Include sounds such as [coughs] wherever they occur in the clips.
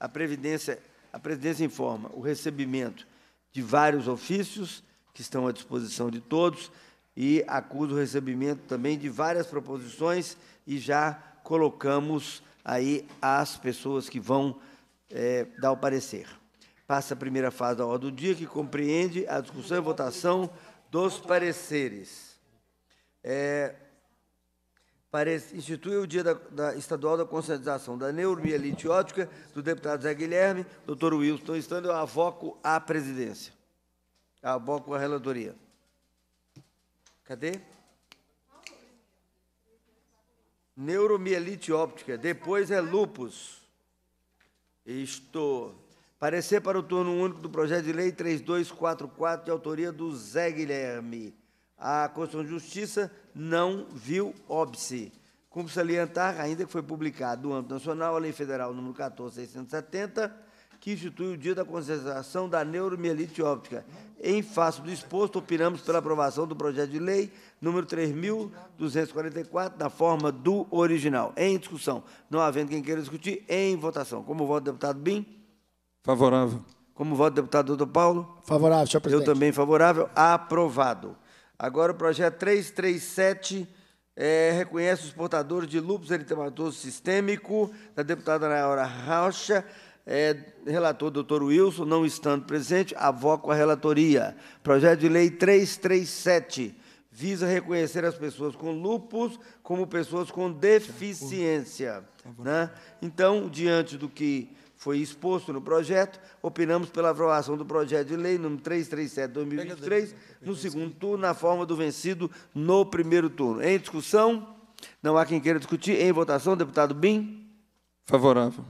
a Previdência, a Previdência informa o recebimento de vários ofícios que estão à disposição de todos e acusa o recebimento também de várias proposições e já colocamos aí as pessoas que vão é, dar o parecer. Passa a primeira fase da ordem do dia, que compreende a discussão e votação dos pareceres. É, para instituir o Dia da, da Estadual da Conscientização da Neuromielite Ótica, do deputado Zé Guilherme, doutor Wilson Estando, eu avoco a presidência. Avoco a relatoria. Cadê? Neuromielite óptica, depois é lupus. Estou Parecer para o turno único do projeto de lei 3244, de autoria do Zé Guilherme. A Constituição de Justiça não viu óbice. Como salientar, ainda que foi publicado no âmbito nacional a Lei Federal número 14.670, que institui o Dia da Conscientização da Neuromielite Óptica. Em face do exposto, opinamos pela aprovação do projeto de lei número 3.244, na forma do original. Em discussão. Não havendo quem queira discutir, em votação. Como voto, deputado Bim? Favorável. Como voto, deputado Doutor Paulo? Favorável, senhor presidente. Eu também favorável. Aprovado. Agora, o projeto 337 é, eh, reconhece os portadores de lúpus eritematoso sistêmico, da deputada Nayara Rocha, é, relator doutor Wilson, não estando presente, avoco a relatoria. Projeto de lei 337 visa reconhecer as pessoas com lupus como pessoas com deficiência. Tá né? Então, diante do que foi exposto no projeto, opinamos pela aprovação do projeto de lei número 337-2023, no segundo turno, na forma do vencido no primeiro turno. Em discussão? Não há quem queira discutir. Em votação, deputado Bim? Favorável.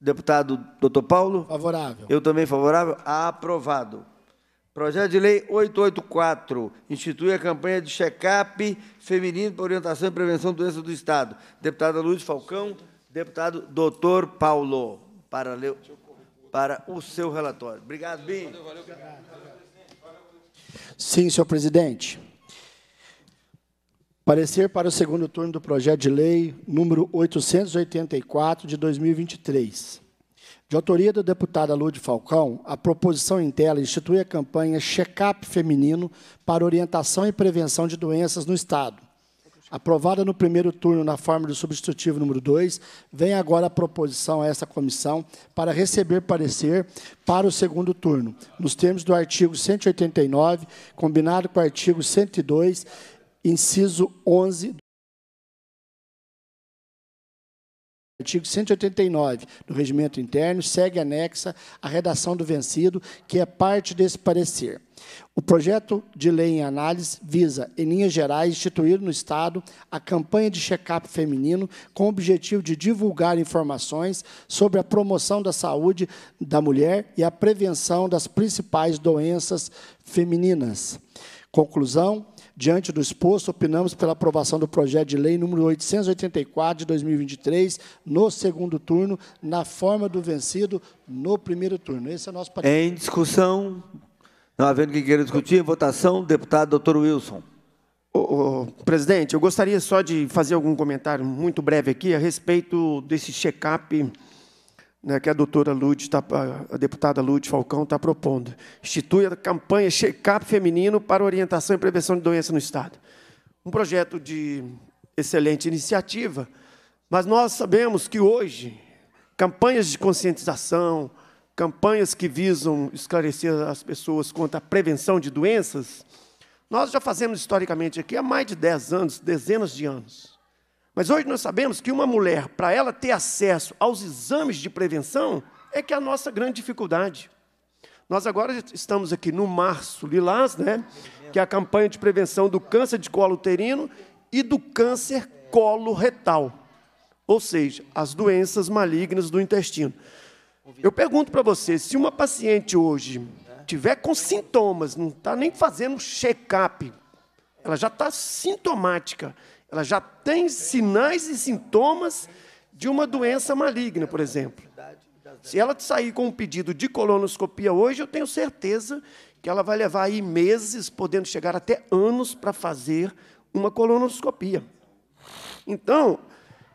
Deputado doutor Paulo? Favorável. Eu também favorável. Aprovado. Projeto de lei 884 institui a campanha de check-up feminino para orientação e prevenção de doenças do Estado. Deputada Lúcia Falcão, deputado doutor Paulo para, para o seu relatório. Obrigado, Bim. Sim, senhor presidente. Parecer para o segundo turno do projeto de lei número 884 de 2023. De autoria da deputada Lude Falcão, a proposição em tela institui a campanha Check-up Feminino para Orientação e Prevenção de Doenças no Estado, Aprovada no primeiro turno na forma do substitutivo número 2, vem agora a proposição a essa comissão para receber parecer para o segundo turno, nos termos do artigo 189, combinado com o artigo 102, inciso 11 do artigo 189 do Regimento Interno, segue anexa a redação do vencido, que é parte desse parecer. O projeto de lei em análise visa, em linhas gerais, instituir no Estado a campanha de check-up feminino com o objetivo de divulgar informações sobre a promoção da saúde da mulher e a prevenção das principais doenças femininas. Conclusão, Diante do exposto, opinamos pela aprovação do projeto de lei número 884 de 2023, no segundo turno, na forma do vencido no primeiro turno. Esse é o nosso parecer. Em discussão, não havendo quem queira discutir, em votação, deputado doutor Wilson. presidente, eu gostaria só de fazer algum comentário muito breve aqui a respeito desse check-up né, que a doutora Lude tá, a deputada Lude Falcão está propondo. Institui a campanha Check-up Feminino para Orientação e Prevenção de Doença no Estado. Um projeto de excelente iniciativa, mas nós sabemos que hoje campanhas de conscientização, campanhas que visam esclarecer as pessoas quanto à prevenção de doenças, nós já fazemos historicamente aqui há mais de 10 anos, dezenas de anos. Mas hoje nós sabemos que uma mulher, para ela ter acesso aos exames de prevenção, é que é a nossa grande dificuldade. Nós agora estamos aqui no março lilás, né? Que é a campanha de prevenção do câncer de colo uterino e do câncer coloretal, ou seja, as doenças malignas do intestino. Eu pergunto para você, se uma paciente hoje tiver com sintomas, não está nem fazendo check-up, ela já está sintomática, ela já tem sinais e sintomas de uma doença maligna, por exemplo. Se ela sair com um pedido de colonoscopia hoje, eu tenho certeza que ela vai levar aí meses, podendo chegar até anos para fazer uma colonoscopia. Então,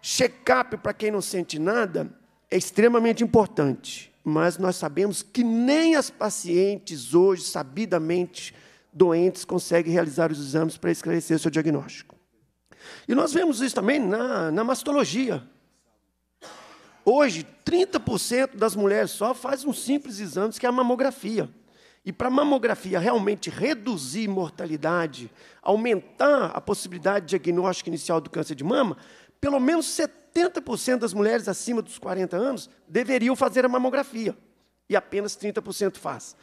check-up para quem não sente nada é extremamente importante, mas nós sabemos que nem as pacientes hoje, sabidamente doentes, conseguem realizar os exames para esclarecer o seu diagnóstico. E nós vemos isso também na, na mastologia. Hoje, 30% das mulheres só faz um simples exame, que é a mamografia. E para a mamografia realmente reduzir mortalidade, aumentar a possibilidade de diagnóstico inicial do câncer de mama, pelo menos 70 70% das mulheres acima dos 40 anos deveriam fazer a mamografia e apenas 30% faz.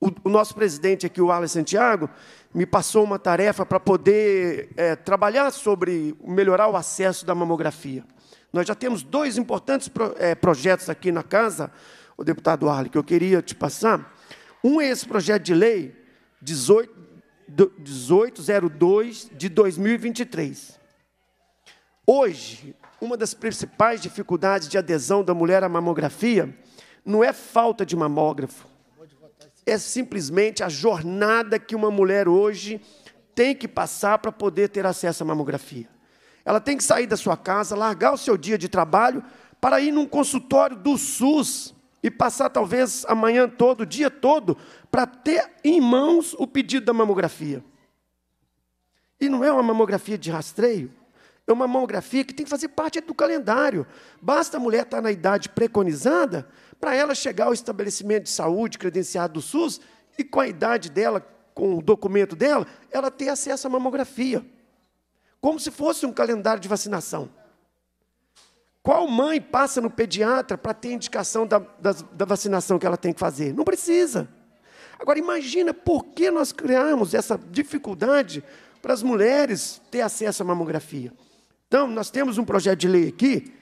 O, o, nosso presidente aqui, o Alan Santiago, me passou uma tarefa para poder é, trabalhar sobre melhorar o acesso da mamografia. Nós já temos dois importantes pro, é, projetos aqui na casa, o deputado Arle, que eu queria te passar. Um é esse projeto de lei 18, 1802 de 2023. Hoje, uma das principais dificuldades de adesão da mulher à mamografia não é falta de mamógrafo, é simplesmente a jornada que uma mulher hoje tem que passar para poder ter acesso à mamografia. Ela tem que sair da sua casa, largar o seu dia de trabalho para ir num consultório do SUS e passar talvez amanhã todo, o dia todo, para ter em mãos o pedido da mamografia. E não é uma mamografia de rastreio, é uma mamografia que tem que fazer parte do calendário. Basta a mulher estar tá na idade preconizada para ela chegar ao estabelecimento de saúde credenciado do SUS e com a idade dela, com o documento dela, ela ter acesso à mamografia. Como se fosse um calendário de vacinação. Qual mãe passa no pediatra para ter indicação da, da, da vacinação que ela tem que fazer? Não precisa. Agora, imagina por que nós criamos essa dificuldade para as mulheres ter acesso à mamografia. Então, nós temos um projeto de lei aqui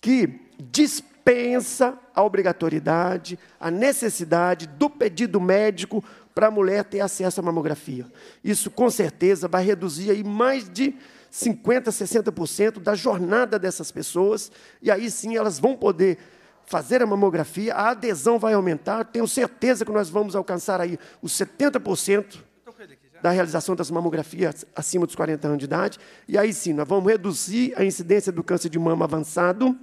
que dispensa a obrigatoriedade, a necessidade do pedido médico para a mulher ter acesso à mamografia. Isso, com certeza, vai reduzir aí mais de 50%, 60% da jornada dessas pessoas, e aí sim elas vão poder fazer a mamografia, a adesão vai aumentar, tenho certeza que nós vamos alcançar aí os 70% da realização das mamografias acima dos 40 anos de idade. E aí sim, nós vamos reduzir a incidência do câncer de mama avançado,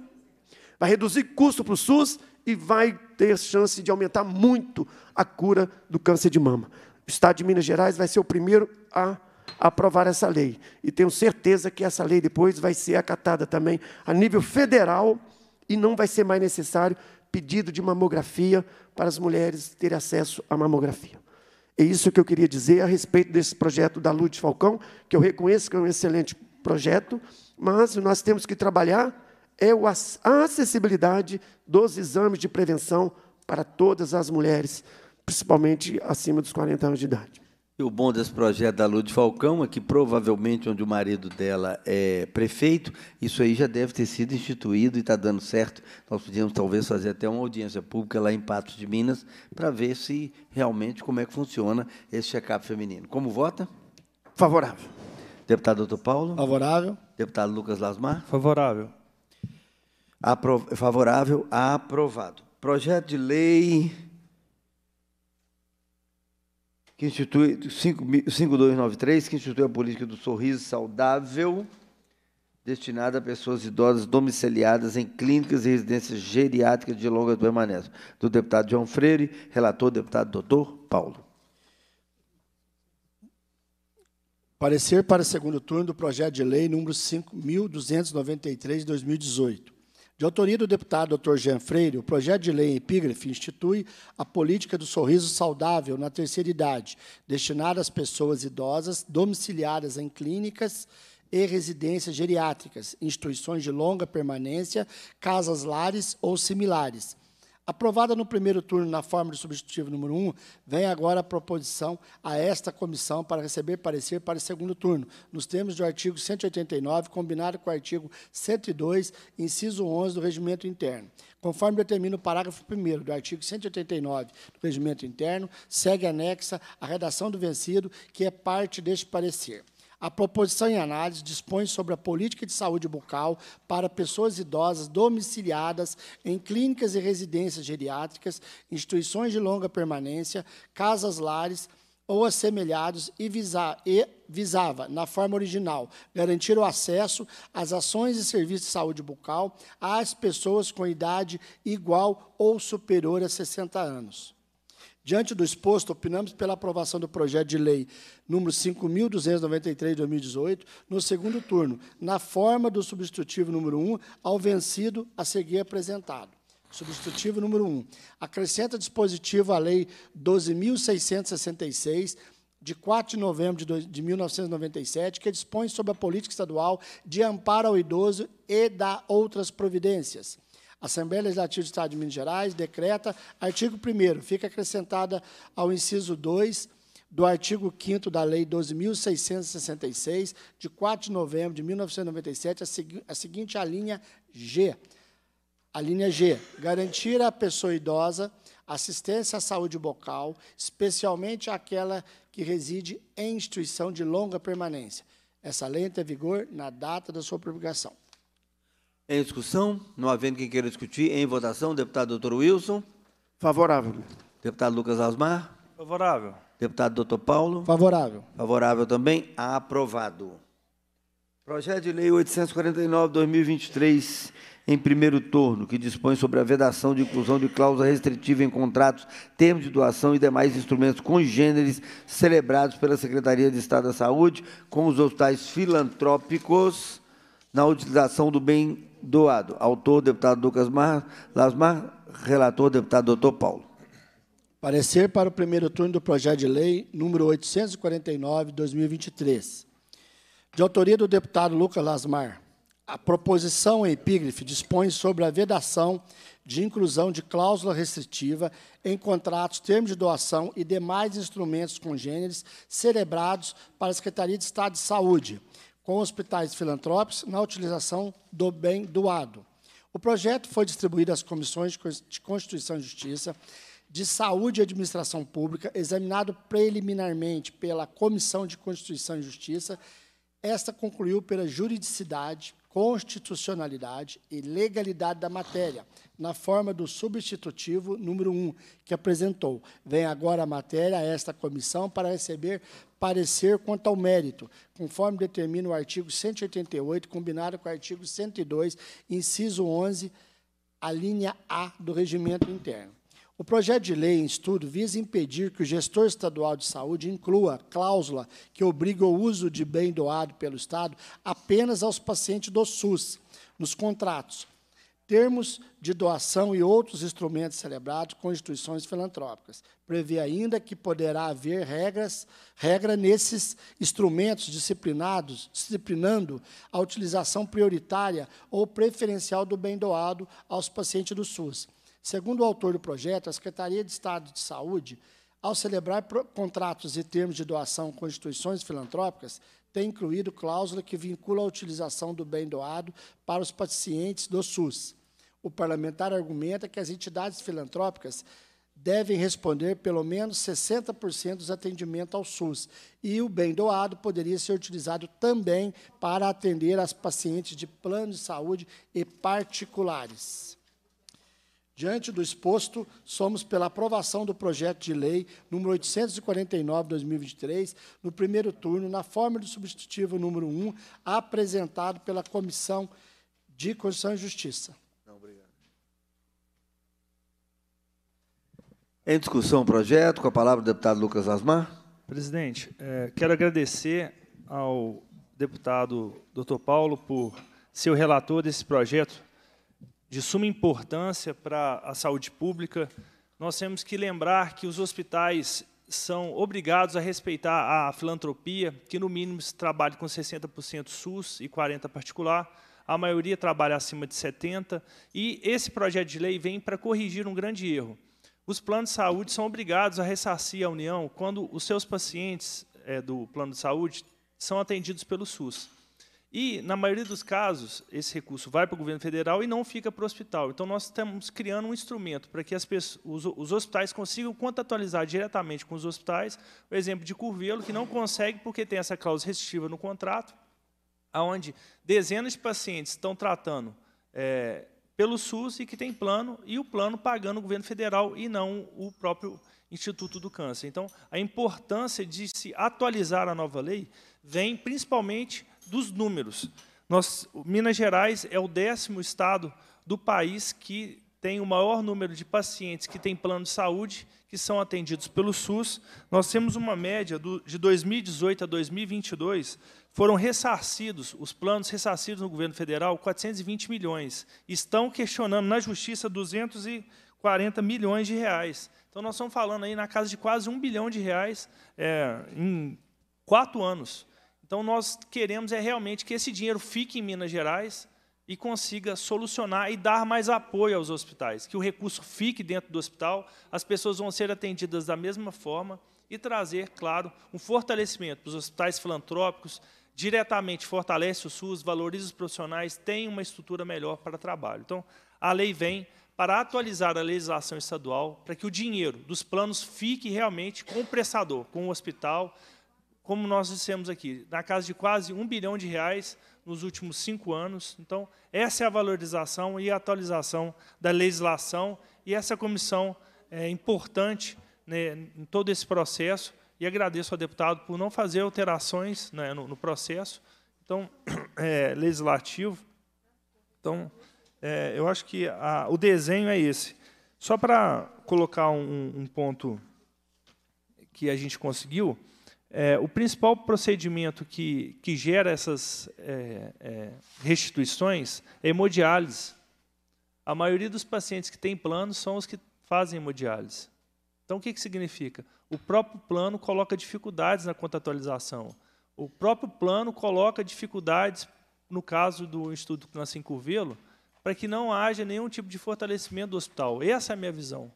vai reduzir custo para o SUS e vai ter chance de aumentar muito a cura do câncer de mama. O Estado de Minas Gerais vai ser o primeiro a aprovar essa lei. E tenho certeza que essa lei depois vai ser acatada também a nível federal e não vai ser mais necessário pedido de mamografia para as mulheres terem acesso à mamografia. É isso que eu queria dizer a respeito desse projeto da Luz Falcão, que eu reconheço que é um excelente projeto, mas nós temos que trabalhar é a acessibilidade dos exames de prevenção para todas as mulheres, principalmente acima dos 40 anos de idade. E o bom desse projeto da Lud Falcão é que, provavelmente, onde o marido dela é prefeito, isso aí já deve ter sido instituído e está dando certo. Nós podíamos, talvez, fazer até uma audiência pública lá em Patos de Minas para ver se realmente como é que funciona esse check-up feminino. Como vota? Favorável. Deputado Doutor Paulo? Favorável. Deputado Lucas Lasmar? Favorável. Favorável, aprovado. Projeto de lei que institui 5293, que institui a política do sorriso saudável destinada a pessoas idosas domiciliadas em clínicas e residências geriátricas de longa permanência, do deputado João Freire, relator deputado doutor Paulo. Parecer para segundo turno do projeto de lei número 5293 de 2018. De autoria do deputado Dr. Jean Freire, o projeto de lei epígrafe institui a política do sorriso saudável na terceira idade, destinada às pessoas idosas domiciliadas em clínicas e residências geriátricas, instituições de longa permanência, casas-lares ou similares Aprovada no primeiro turno na forma de substitutivo número 1, um, vem agora a proposição a esta comissão para receber parecer para o segundo turno, nos termos do artigo 189, combinado com o artigo 102, inciso 11 do Regimento Interno. Conforme determina o parágrafo 1 do artigo 189 do Regimento Interno, segue anexa a redação do vencido, que é parte deste parecer. A proposição em análise dispõe sobre a política de saúde bucal para pessoas idosas domiciliadas em clínicas e residências geriátricas, instituições de longa permanência, casas-lares ou assemelhados e, visa, e visava, na forma original, garantir o acesso às ações e serviços de saúde bucal às pessoas com idade igual ou superior a 60 anos. Diante do exposto, opinamos pela aprovação do projeto de lei número 5.293 de 2018, no segundo turno, na forma do substitutivo número 1 ao vencido a seguir apresentado. Substitutivo número 1. Acrescenta dispositivo à Lei 12.666, de 4 de novembro de, 1997, que dispõe sobre a política estadual de amparo ao idoso e da outras providências. Assembleia Legislativa do Estado de Minas Gerais decreta, artigo 1 fica acrescentada ao inciso 2 do artigo 5 da Lei 12.666, de 4 de novembro de 1997, a, a seguinte a linha G. A linha G, garantir à pessoa idosa assistência à saúde bucal, especialmente aquela que reside em instituição de longa permanência. Essa lei entra em vigor na data da sua publicação. Em discussão, não havendo quem queira discutir, em votação, deputado doutor Wilson. Favorável. Deputado Lucas Asmar. Favorável. Deputado doutor Paulo. Favorável. Favorável também. Aprovado. Projeto de Lei 849-2023, em primeiro turno, que dispõe sobre a vedação de inclusão de cláusula restritiva em contratos, termos de doação e demais instrumentos congêneres celebrados pela Secretaria de Estado da Saúde com os hospitais filantrópicos na utilização do bem doado. Autor, deputado Lucas Mar, Lasmar, relator, deputado doutor Paulo. Parecer para o primeiro turno do projeto de lei número 849, 2023. De autoria do deputado Lucas Lasmar, a proposição em epígrafe dispõe sobre a vedação de inclusão de cláusula restritiva em contratos, termos de doação e demais instrumentos congêneres celebrados para a Secretaria de Estado de Saúde, com hospitais filantrópicos na utilização do bem doado. O projeto foi distribuído às comissões de Constituição e Justiça, de Saúde e Administração Pública, examinado preliminarmente pela Comissão de Constituição e Justiça. Esta concluiu pela juridicidade, constitucionalidade e legalidade da matéria, na forma do substitutivo número 1, que apresentou. Vem agora a matéria a esta comissão para receber parecer quanto ao mérito, conforme determina o artigo 188, combinado com o artigo 102, inciso 11, a linha A do regimento interno. O projeto de lei em estudo visa impedir que o gestor estadual de saúde inclua cláusula que obriga o uso de bem doado pelo Estado apenas aos pacientes do SUS nos contratos, termos de doação e outros instrumentos celebrados com instituições filantrópicas. Prevê ainda que poderá haver regras, regra nesses instrumentos disciplinados, disciplinando a utilização prioritária ou preferencial do bem doado aos pacientes do SUS. Segundo o autor do projeto, a Secretaria de Estado de Saúde, ao celebrar contratos e termos de doação com instituições filantrópicas, tem incluído cláusula que vincula a utilização do bem doado para os pacientes do SUS o parlamentar argumenta que as entidades filantrópicas devem responder pelo menos 60% dos atendimentos ao SUS. E o bem doado poderia ser utilizado também para atender as pacientes de plano de saúde e particulares. Diante do exposto, somos pela aprovação do projeto de lei número 849/2023, no primeiro turno, na forma do substitutivo número 1, apresentado pela Comissão de Constituição e Justiça. Em discussão o projeto, com a palavra o deputado Lucas Asmar. Presidente, é, quero agradecer ao deputado Dr. Paulo por ser o relator desse projeto de suma importância para a saúde pública. Nós temos que lembrar que os hospitais são obrigados a respeitar a filantropia, que no mínimo se trabalha com 60% SUS e 40% particular, a maioria trabalha acima de 70%, e esse projeto de lei vem para corrigir um grande erro. Os planos de saúde são obrigados a ressarcir a União quando os seus pacientes é, do plano de saúde são atendidos pelo SUS. E, na maioria dos casos, esse recurso vai para o governo federal e não fica para o hospital. Então, nós estamos criando um instrumento para que pessoas, os, os, hospitais consigam contratualizar diretamente com os hospitais. O exemplo de Curvelo, que não consegue porque tem essa cláusula restritiva no contrato, onde dezenas de pacientes estão tratando é, pelo SUS e que tem plano, e o plano pagando o governo federal e não o próprio Instituto do Câncer. Então, a importância de se atualizar a nova lei vem principalmente dos números. Nós, Minas Gerais é o décimo estado do país que tem o maior número de pacientes que têm plano de saúde, que são atendidos pelo SUS. Nós temos uma média do, de 2018 a 2022, foram ressarcidos, os planos ressarcidos no governo federal, 420 milhões. Estão questionando na justiça 240 milhões de reais. Então, nós estamos falando aí na casa de quase um bilhão de reais é, em quatro anos. Então, nós queremos é realmente que esse dinheiro fique em Minas Gerais, e consiga solucionar e dar mais apoio aos hospitais, que o recurso fique dentro do hospital, as pessoas vão ser atendidas da mesma forma e trazer, claro, um fortalecimento para os hospitais filantrópicos, diretamente fortalece o SUS, valoriza os profissionais, tem uma estrutura melhor para trabalho. Então, a lei vem para atualizar a legislação estadual, para que o dinheiro dos planos fique realmente com o prestador, com o hospital, como nós dissemos aqui, na casa de quase um bilhão de reais, nos últimos cinco anos. Então, essa é a valorização e a atualização da legislação, e essa comissão é importante né, em todo esse processo, e agradeço ao deputado por não fazer alterações né, no, no, processo então, [clears throat] é, legislativo. Então, é, eu acho que a, o desenho é esse. Só para colocar um, um ponto que a gente conseguiu, é, o principal procedimento que, que gera essas é, é, restituições é hemodiálise. A maioria dos pacientes que tem plano são os que fazem hemodiálise. Então, o que, que significa? O próprio plano coloca dificuldades na contratualização. O próprio plano coloca dificuldades, no caso do estudo na curvelo para que não haja nenhum tipo de fortalecimento do hospital. Essa é a minha visão.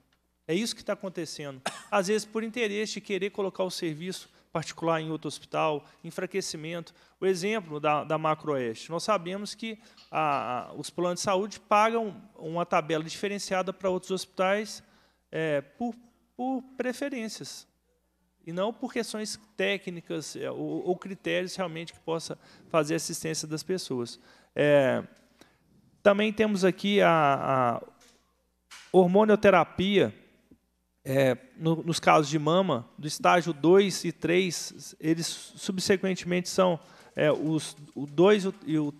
É isso que está acontecendo. Às vezes, por interesse de querer colocar o serviço particular em outro hospital, enfraquecimento. O exemplo da, da Macroeste, nós sabemos que a, a, os planos de saúde pagam uma tabela diferenciada para outros hospitais é, por, por preferências, e não por questões técnicas é, ou, ou, critérios realmente que possa fazer assistência das pessoas. É, também temos aqui a, a hormonioterapia, é, no, nos casos de mama, do estágio 2 e 3, eles subsequentemente são é, os, o 2 e o,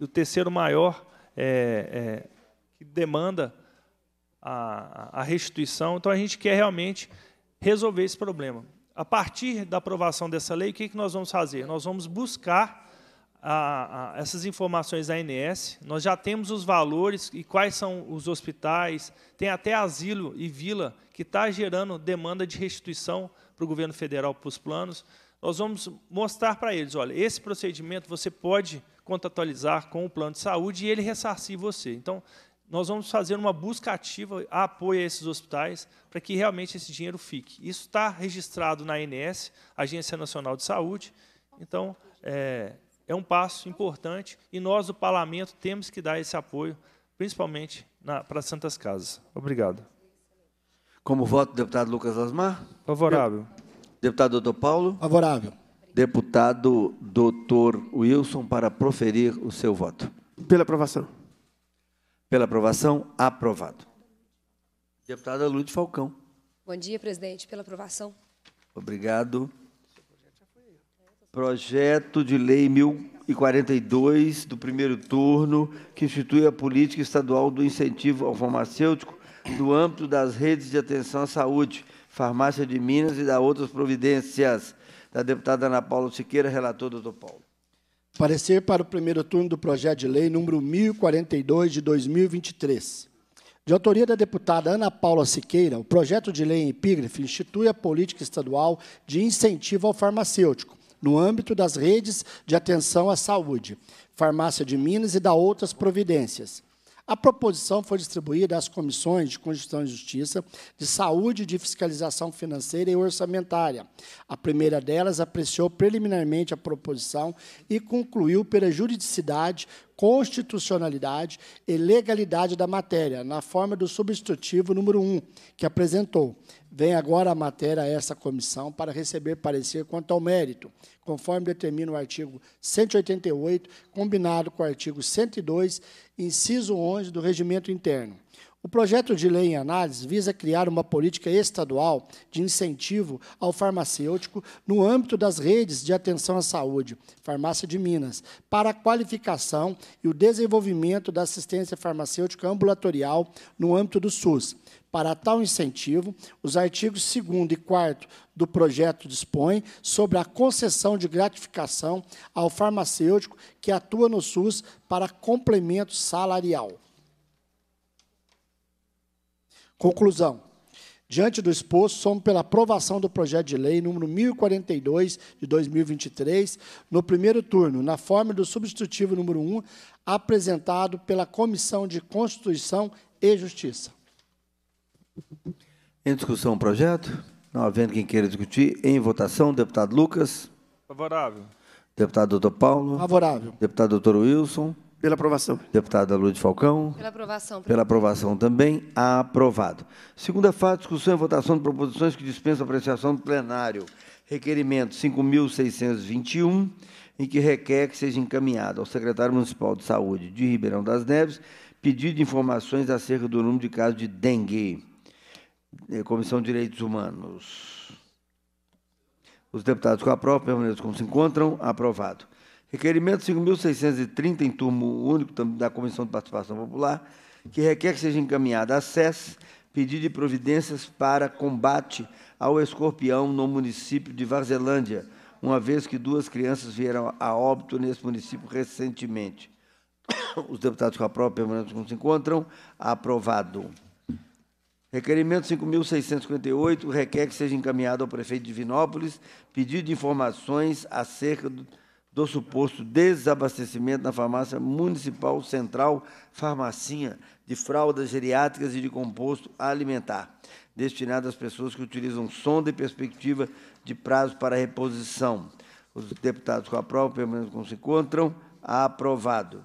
o, terceiro maior é, é que demanda a, a, restituição. Então, a gente quer realmente resolver esse problema. A partir da aprovação dessa lei, o que, que nós vamos fazer? Nós vamos buscar a, a, essas informações da ANS, nós já temos os valores e quais são os hospitais, tem até asilo e vila que está gerando demanda de restituição para o governo federal, para os planos. Nós vamos mostrar para eles, olha, esse procedimento você pode contratualizar com o plano de saúde e ele ressarcir você. Então, nós vamos fazer uma busca ativa a apoio a esses hospitais para que realmente esse dinheiro fique. Isso está registrado na ANS, Agência Nacional de Saúde. Então, é, é um passo importante e nós, o parlamento, temos que dar esse apoio, principalmente na, para as Santas Casas. Obrigado. Como voto, deputado Lucas Asmar? Favorável. Deputado doutor Paulo? Favorável. Deputado doutor Wilson, para proferir o seu voto. Pela aprovação. Pela aprovação, aprovado. Deputada Lúcia Falcão. Bom dia, presidente. Pela aprovação. Obrigado. Projeto de Lei 1042, do primeiro turno, que institui a política estadual do incentivo ao farmacêutico no âmbito das redes de atenção à saúde, Farmácia de Minas e da outras providências. Da deputada Ana Paula Siqueira, relator, doutor Paulo. Parecer para o primeiro turno do projeto de lei número 1042 de 2023. De autoria da deputada Ana Paula Siqueira, o projeto de lei em epígrafe institui a política estadual de incentivo ao farmacêutico, no âmbito das redes de atenção à saúde, Farmácia de Minas e da outras providências. A proposição foi distribuída às comissões de Constituição e Justiça, de Saúde, de Fiscalização Financeira e Orçamentária. A primeira delas apreciou preliminarmente a proposição e concluiu pela juridicidade, constitucionalidade e legalidade da matéria, na forma do substitutivo número 1, que apresentou. Vem agora a matéria a essa comissão para receber parecer quanto ao mérito, conforme determina o artigo 188, combinado com o artigo 102, inciso 11 do Regimento Interno. O projeto de lei em análise visa criar uma política estadual de incentivo ao farmacêutico no âmbito das redes de atenção à saúde, Farmácia de Minas, para a qualificação e o desenvolvimento da assistência farmacêutica ambulatorial no âmbito do SUS. Para tal incentivo, os artigos 2 e 4 do projeto dispõem sobre a concessão de gratificação ao farmacêutico que atua no SUS para complemento salarial. Conclusão. Diante do exposto, somos pela aprovação do projeto de lei número 1042 de 2023, no primeiro turno, na forma do substitutivo número 1, apresentado pela Comissão de Constituição e Justiça. Em discussão o projeto? Não havendo quem queira discutir, em votação, deputado Lucas. Favorável. Deputado doutor Paulo. Favorável. Deputado doutor Wilson. Pela aprovação. Deputada de Falcão. Pela aprovação. Pela aprovação também. Aprovado. Segunda fase, discussão e votação de proposições que dispensam apreciação do plenário. Requerimento 5.621, em que requer que seja encaminhado ao secretário municipal de saúde de Ribeirão das Neves pedido de informações acerca do número de casos de dengue. Eh, Comissão de Direitos Humanos. Os deputados que aprovam permaneçam como se encontram. Aprovado. Requerimento 5.630, em turmo único da Comissão de Participação Popular, que requer que seja encaminhada à SES pedido de providências para combate ao escorpião no município de Varzelândia, uma vez que duas crianças vieram a óbito nesse município recentemente. [coughs] Os deputados que aprovam permanentes como se encontram. Aprovado. Requerimento 5.658 requer que seja encaminhado ao prefeito de Vinópolis pedido de informações acerca do do suposto desabastecimento na farmácia municipal central, farmacinha de fraldas geriátricas e de composto alimentar, destinado às pessoas que utilizam sonda e perspectiva de prazo para reposição. Os deputados com aprovam, menos como se encontram. Aprovado.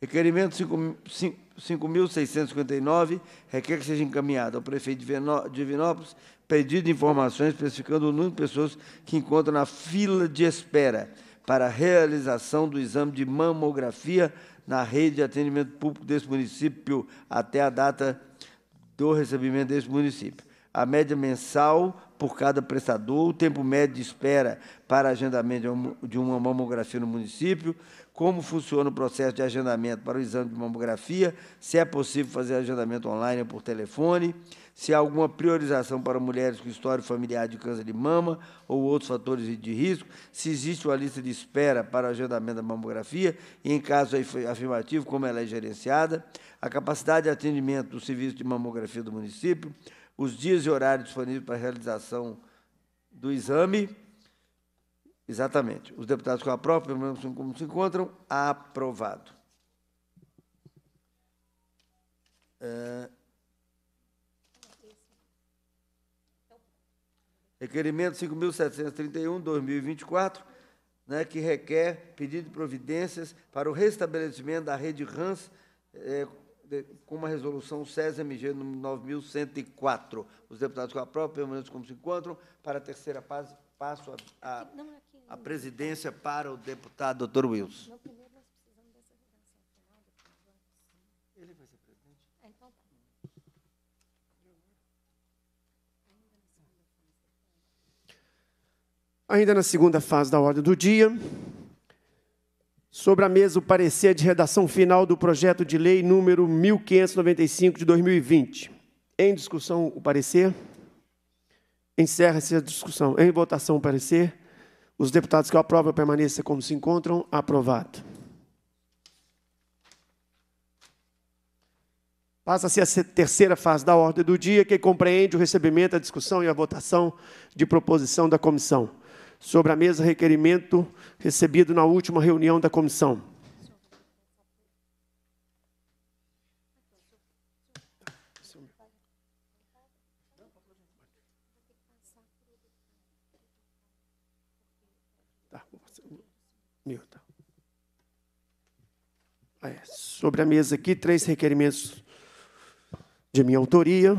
Requerimento 5. 5.659 requer que seja encaminhado ao prefeito de Divinópolis pedido de informações especificando o número de pessoas que encontram na fila de espera para a realização do exame de mamografia na rede de atendimento público desse município até a data do recebimento desse município. A média mensal por cada prestador, o tempo médio de espera para agendamento de uma mamografia no município, como funciona o processo de agendamento para o exame de mamografia, se é possível fazer agendamento online ou por telefone, se há alguma priorização para mulheres com história familiar de câncer de mama ou outros fatores de risco, se existe uma lista de espera para o agendamento da mamografia e, em caso afirmativo, como ela é gerenciada, a capacidade de atendimento do serviço de mamografia do município, os dias e horários disponíveis para a realização do exame Exatamente. Os deputados com a própria, menos como se encontram, aprovado. É... Requerimento 5.731, 2024, né, que requer pedido de providências para o restabelecimento da rede RANS é, de, com uma resolução CESMG número 9.104. Os deputados que aprovam, permanentes como se encontram, para a terceira fase, passo a, a é a presidência para o deputado doutor Wilson. Ah, então tá. Ainda na segunda fase da ordem do dia, sobre a mesa o parecer de redação final do projeto de lei número 1595 de 2020. Em discussão o parecer. Encerra-se a discussão. Em votação o parecer. Os deputados que aprovam permaneçam como se encontram. Aprovado. Passa-se a terceira fase da ordem do dia, que compreende o recebimento, a discussão e a votação de proposição da comissão. Sobre a mesa, requerimento recebido na última reunião da comissão. sobre a mesa aqui três requerimentos de minha autoria.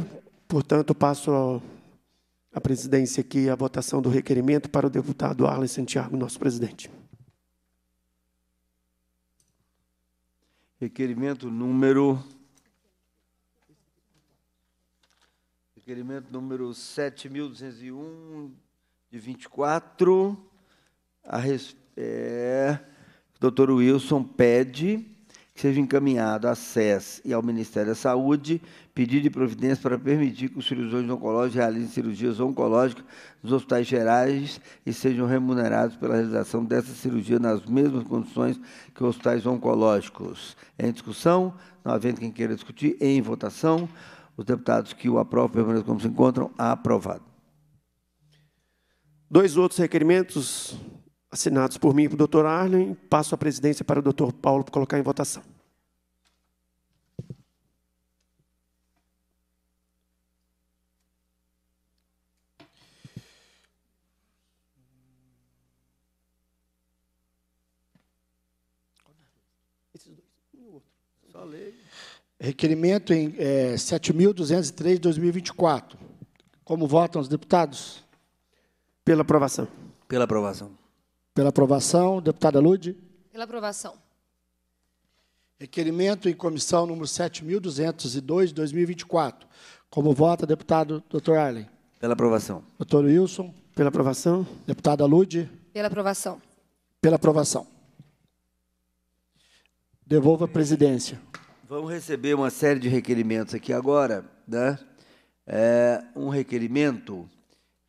Portanto, passo a presidência aqui a votação do requerimento para o deputado Arlen Santiago, nosso presidente. Requerimento número. Requerimento número 7.201, de 24, a res... é, doutor Wilson pede que seja encaminhado à SES e ao Ministério da Saúde pedido de providência para permitir que os cirurgiões oncológicos realizem cirurgias oncológicas nos hospitais gerais e sejam remunerados pela realização dessa cirurgia nas mesmas condições que os hospitais oncológicos. É em discussão, não havendo quem queira discutir, em votação, os deputados que o aprovam permanecem como se encontram, aprovado. Dois outros requerimentos assinados por mim e para o Dr. Arlen, passo a presidência para o Dr. Paulo para colocar em votação. Requerimento em é, 7.203 2024. Como votam os deputados? Pela aprovação. Pela aprovação. Pela aprovação. Deputada Lude? Pela aprovação. Requerimento em comissão número 7.202, 2024. Como vota, deputado Dr. Arlen? Pela aprovação. Doutor Wilson? Pela aprovação. Deputada Lude? Pela aprovação. Pela aprovação. Devolva a presidência. Vamos receber uma série de requerimentos aqui agora, né? É, um requerimento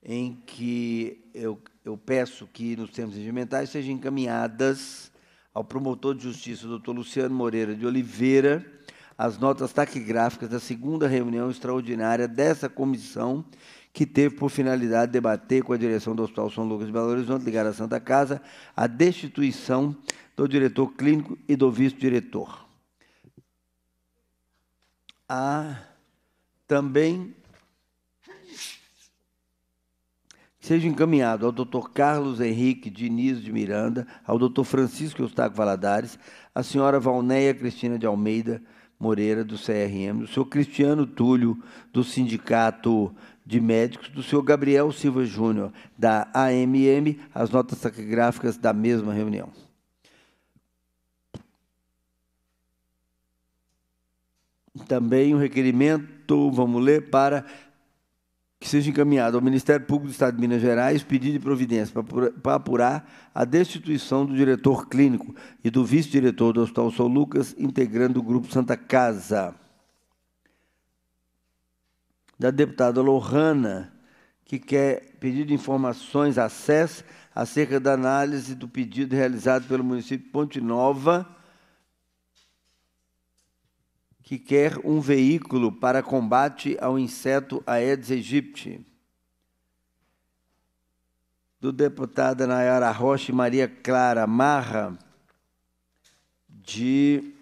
em que eu eu peço que nos termos regimentais sejam encaminhadas ao promotor de justiça, doutor Luciano Moreira de Oliveira, as notas taquigráficas da segunda reunião extraordinária dessa comissão, que teve por finalidade debater com a direção do Hospital São Lucas de Belo Horizonte, ligada à Santa Casa, a destituição do diretor clínico e do vice-diretor. Há também seja encaminhado ao Dr. Carlos Henrique Diniz de Miranda, ao Dr. Francisco Eustáquio Valadares, à senhora Valneia Cristina de Almeida Moreira, do CRM, do senhor Cristiano Túlio, do Sindicato de Médicos, do senhor Gabriel Silva Júnior, da AMM, as notas taquigráficas da mesma reunião. Também o um requerimento, vamos ler, para que seja encaminhado ao Ministério Público do Estado de Minas Gerais pedido de providência para apurar a destituição do diretor clínico e do vice-diretor do Hospital São Lucas, integrando o Grupo Santa Casa. Da deputada Lohana, que quer pedir informações, acesso acerca da análise do pedido realizado pelo município de Ponte Nova que quer um veículo para combate ao inseto Aedes aegypti. Do deputada Nayara Rocha e Maria Clara Marra, de.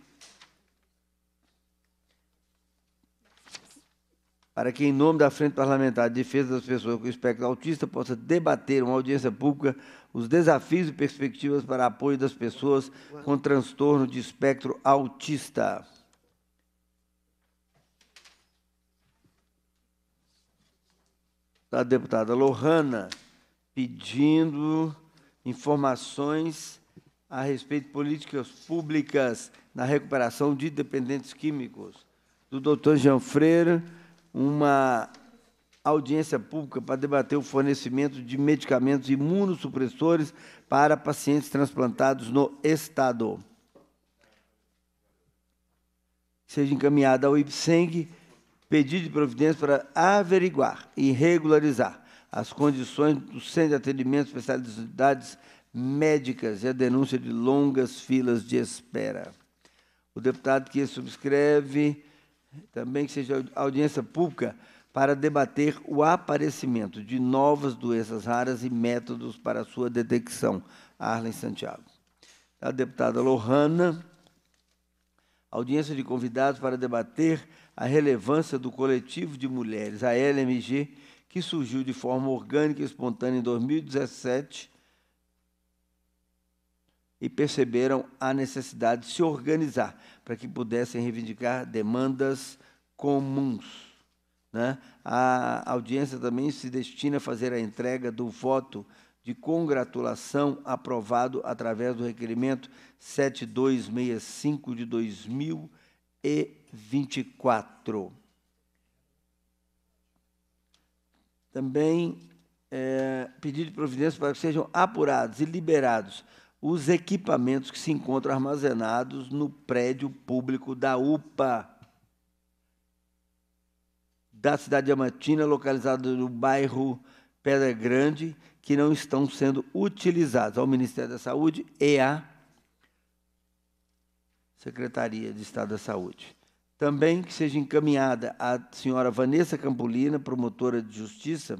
Para que, em nome da Frente Parlamentar de Defesa das Pessoas com Espectro Autista, possa debater uma audiência pública os desafios e perspectivas para apoio das pessoas com transtorno de espectro autista. da deputada Lohana, pedindo informações a respeito de políticas públicas na recuperação de dependentes químicos. Do doutor Jean Freire, uma audiência pública para debater o fornecimento de medicamentos imunossupressores para pacientes transplantados no Estado. Seja encaminhada ao IPSENG pedido de providência para averiguar e regularizar as condições do centro de atendimento especialidades médicas e a denúncia de longas filas de espera. O deputado que subscreve também que seja audiência pública para debater o aparecimento de novas doenças raras e métodos para sua detecção. Arlen Santiago. A deputada Lohana, audiência de convidados para debater a relevância do coletivo de mulheres, a LMG, que surgiu de forma orgânica e espontânea em 2017 e perceberam a necessidade de se organizar para que pudessem reivindicar demandas comuns. Né? A audiência também se destina a fazer a entrega do voto de congratulação aprovado através do requerimento 7265 de e 24. Também é, pedido de providência para que sejam apurados e liberados os equipamentos que se encontram armazenados no prédio público da UPA da cidade de Amatina, localizado no bairro Pedra Grande, que não estão sendo utilizados ao Ministério da Saúde e à Secretaria de Estado da Saúde. Também que seja encaminhada à senhora Vanessa Campolina, promotora de justiça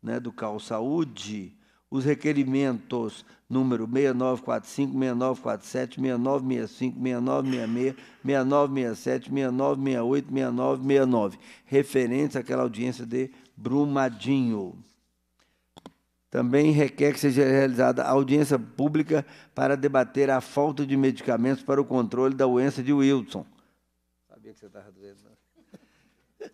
né, do CAL Saúde, os requerimentos número 6945, 6947, 6965, 6966, 6967, 6968, 6969, referentes àquela audiência de Brumadinho. Também requer que seja realizada audiência pública para debater a falta de medicamentos para o controle da doença de Wilson sabia que você estava doendo,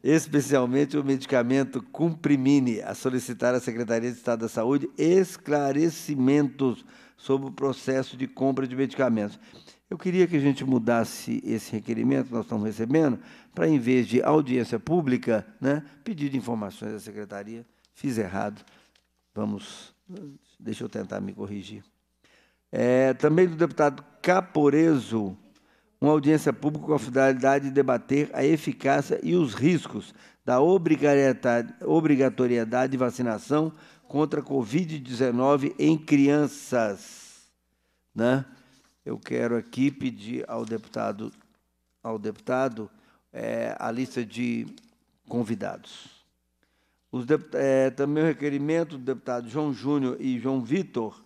Especialmente o medicamento Cumprimine, a solicitar à Secretaria de Estado da Saúde esclarecimentos sobre o processo de compra de medicamentos. Eu queria que a gente mudasse esse requerimento que nós estamos recebendo para, em vez de audiência pública, né, pedir informações à secretaria. Fiz errado. Vamos, deixa eu tentar me corrigir. É, também do deputado Caporeso, uma audiência pública com a finalidade de debater a eficácia e os riscos da obrigatoriedade de vacinação contra a Covid-19 em crianças. Né? Eu quero aqui pedir ao deputado, ao deputado é, a lista de convidados. é, também o requerimento do deputado João Júnior e João Vitor,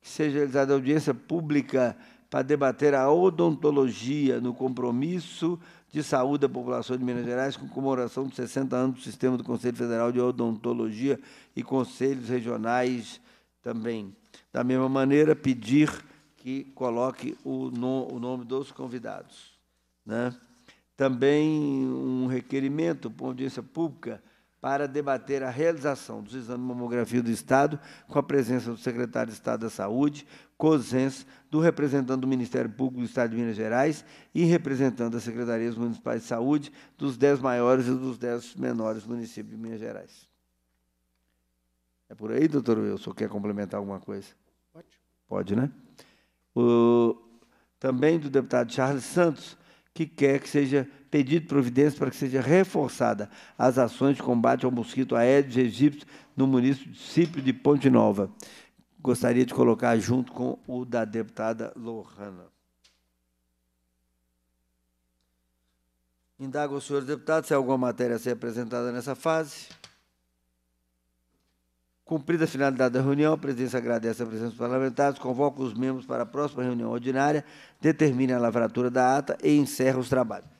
que seja realizada audiência pública para debater a odontologia no compromisso de saúde da população de Minas Gerais com comemoração dos 60 anos do sistema do Conselho Federal de Odontologia e conselhos regionais também. Da mesma maneira, pedir que coloque o, no, o nome dos convidados. Né? Também um requerimento para audiência pública para debater a realização dos exames de mamografia do Estado, com a presença do secretário de Estado da Saúde, COSENS, do representante do Ministério Público do Estado de Minas Gerais e representante das Secretarias Municipais de Saúde dos dez maiores e dos dez menores municípios de Minas Gerais. É por aí, doutor Wilson? Quer complementar alguma coisa? Pode. Pode, né? O, também do deputado Charles Santos, que quer que seja pedido providência para que seja reforçada as ações de combate ao mosquito aedes aegypti no município de Ponte Nova. Gostaria de colocar junto com o da deputada Lohana. Indago aos senhores deputados se há alguma matéria a ser apresentada nessa fase. Cumprida a finalidade da reunião, a presidência agradece a presença dos parlamentares, convoca os membros para a próxima reunião ordinária, determina a lavratura da ata e encerra os trabalhos.